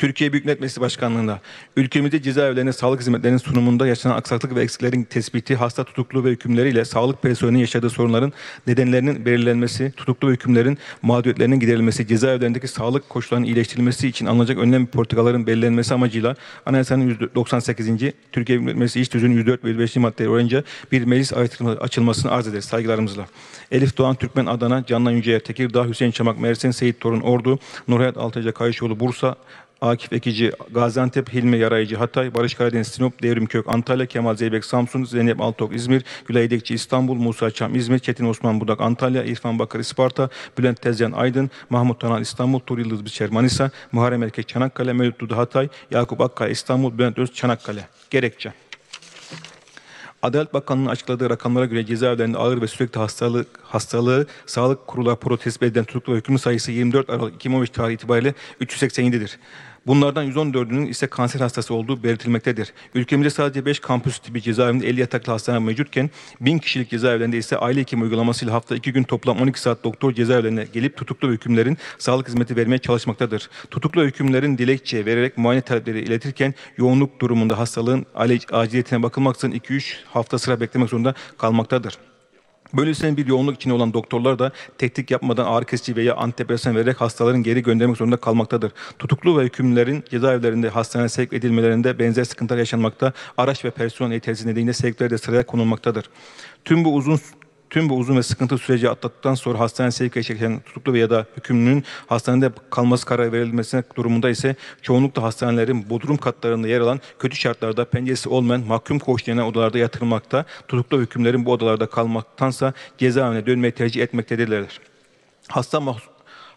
Türkiye Büyük Millet Meclisi Başkanlığı'nda ülkemizde cezaevlerinde sağlık hizmetlerinin sunumunda yaşanan aksaklık ve eksiklerin tespiti, hasta tutuklu ve hükümleriyle sağlık personelinin yaşadığı sorunların nedenlerinin belirlenmesi, tutuklu ve hükümlerin mağduriyetlerinin giderilmesi, cezaevlerindeki sağlık koşullarının iyileştirilmesi için alınacak önlem politikaların belirlenmesi amacıyla Anayasa'nın 98. Türkiye Büyük Millet Meclisi İç Düzünün 104 ve 5. maddeleri oranca bir meclis açılmasını arz ederiz saygılarımızla. Elif Doğan Türkmen Adana, Canan Yüceyer Tekirdağ, Hüseyin Çamak Mersin, Seyit Torun Ordu, Nurhayat Altıca Kayışoğlu Bursa, Akif Ekici, Gaziantep, Hilmi Yarayıcı, Hatay, Barış Karadeniz, Sinop, Devrim Kök, Antalya, Kemal Zeybek, Samsun, Zeynep Altok, İzmir, Gülay Dekçi, İstanbul, Musa Çam, İzmir, Çetin Osman Budak, Antalya, İrfan Bakır, İsparta, Bülent Tezcan, Aydın, Mahmut Tanal, İstanbul, Tur Yıldız Biçer, Manisa, Muharrem Erkek, Çanakkale, Mevlüt Dudu, Hatay, Yakup Akkaya, İstanbul, Bülent Öz, Çanakkale. Gerekçe. Adalet Bakanlığı'nın açıkladığı rakamlara göre cezaevlerinde ağır ve sürekli hastalık hastalığı sağlık kurulu raporu tespit edilen tutuklu ve hükümlü sayısı 24 Aralık 2015 tarihi itibariyle 387'dir. Bunlardan 114'ünün ise kanser hastası olduğu belirtilmektedir. Ülkemizde sadece 5 kampüs tipi cezaevinde 50 yataklı hastane mevcutken 1000 kişilik cezaevlerinde ise aile hekimi uygulamasıyla hafta 2 gün toplam 12 saat doktor cezaevlerine gelip tutuklu hükümlerin sağlık hizmeti vermeye çalışmaktadır. Tutuklu hükümlerin dilekçe vererek muayene talepleri iletirken yoğunluk durumunda hastalığın aciliyetine bakılmaksızın 2-3 hafta sıra beklemek zorunda kalmaktadır. Böylesine bir yoğunluk içinde olan doktorlar da tetkik yapmadan ağrı kesici veya antidepresan vererek hastaların geri göndermek zorunda kalmaktadır. Tutuklu ve hükümlülerin cezaevlerinde hastaneye sevk edilmelerinde benzer sıkıntılar yaşanmakta, araç ve personel yetersizliği nedeniyle sevklere de sıraya konulmaktadır. Tüm bu uzun Tüm bu uzun ve sıkıntılı süreci atlattıktan sonra hastaneye sevk edilen tutuklu veya da hükümlünün hastanede kalması kararı verilmesine durumunda ise çoğunlukla hastanelerin bodrum katlarında yer alan kötü şartlarda penceresi olmayan mahkum koğuşlarına odalarda yatırılmakta, tutuklu hükümlerin bu odalarda kalmaktansa cezaevine dönmeyi tercih etmektedirler. Hasta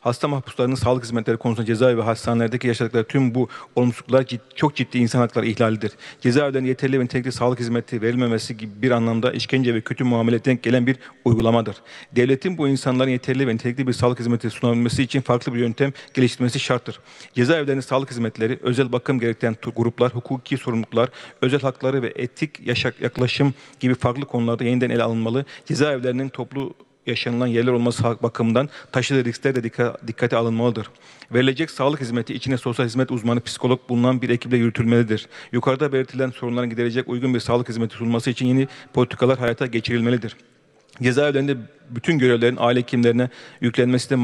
hasta mahpuslarının sağlık hizmetleri konusunda cezaevi ve hastanelerdeki yaşadıkları tüm bu olumsuzluklar çok ciddi insan hakları ihlalidir. Cezaevlerinde yeterli ve nitelikli sağlık hizmeti verilmemesi gibi bir anlamda işkence ve kötü muamele denk gelen bir uygulamadır. Devletin bu insanların yeterli ve nitelikli bir sağlık hizmeti sunabilmesi için farklı bir yöntem geliştirmesi şarttır. Cezaevlerinde sağlık hizmetleri, özel bakım gerektiren gruplar, hukuki sorumluluklar, özel hakları ve etik yaklaşım gibi farklı konularda yeniden ele alınmalı. Cezaevlerinin toplu yaşanılan yerler olması bakımından taşıdığı riskler de dikkate alınmalıdır. Verilecek sağlık hizmeti içine sosyal hizmet uzmanı psikolog bulunan bir ekiple yürütülmelidir. Yukarıda belirtilen sorunların giderecek uygun bir sağlık hizmeti sunması için yeni politikalar hayata geçirilmelidir. Cezaevlerinde bütün görevlerin aile hekimlerine yüklenmesi de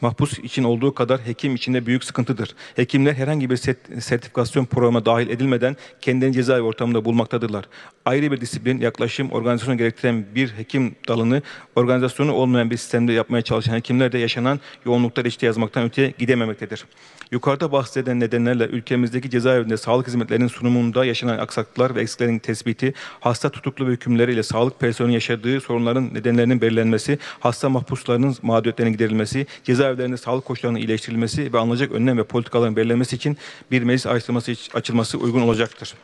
Mahpus için olduğu kadar hekim içinde büyük sıkıntıdır. Hekimler herhangi bir sertifikasyon programına dahil edilmeden kendini cezaevi ortamında bulmaktadırlar. Ayrı bir disiplin, yaklaşım, organizasyon gerektiren bir hekim dalını organizasyonu olmayan bir sistemde yapmaya çalışan hekimlerde yaşanan yoğunluklar içte yazmaktan öteye gidememektedir. Yukarıda bahseden nedenlerle ülkemizdeki cezaevinde sağlık hizmetlerinin sunumunda yaşanan aksaklıklar ve eksiklerin tespiti, hasta tutuklu ve hükümleriyle sağlık personelinin yaşadığı sorunların nedenlerinin belirlenmesi, hasta mahpuslarının mağduriyetlerinin giderilmesi, cezaevlerinde sağlık koşullarının iyileştirilmesi ve alınacak önlem ve politikaların belirlenmesi için bir meclis açılması, açılması uygun olacaktır.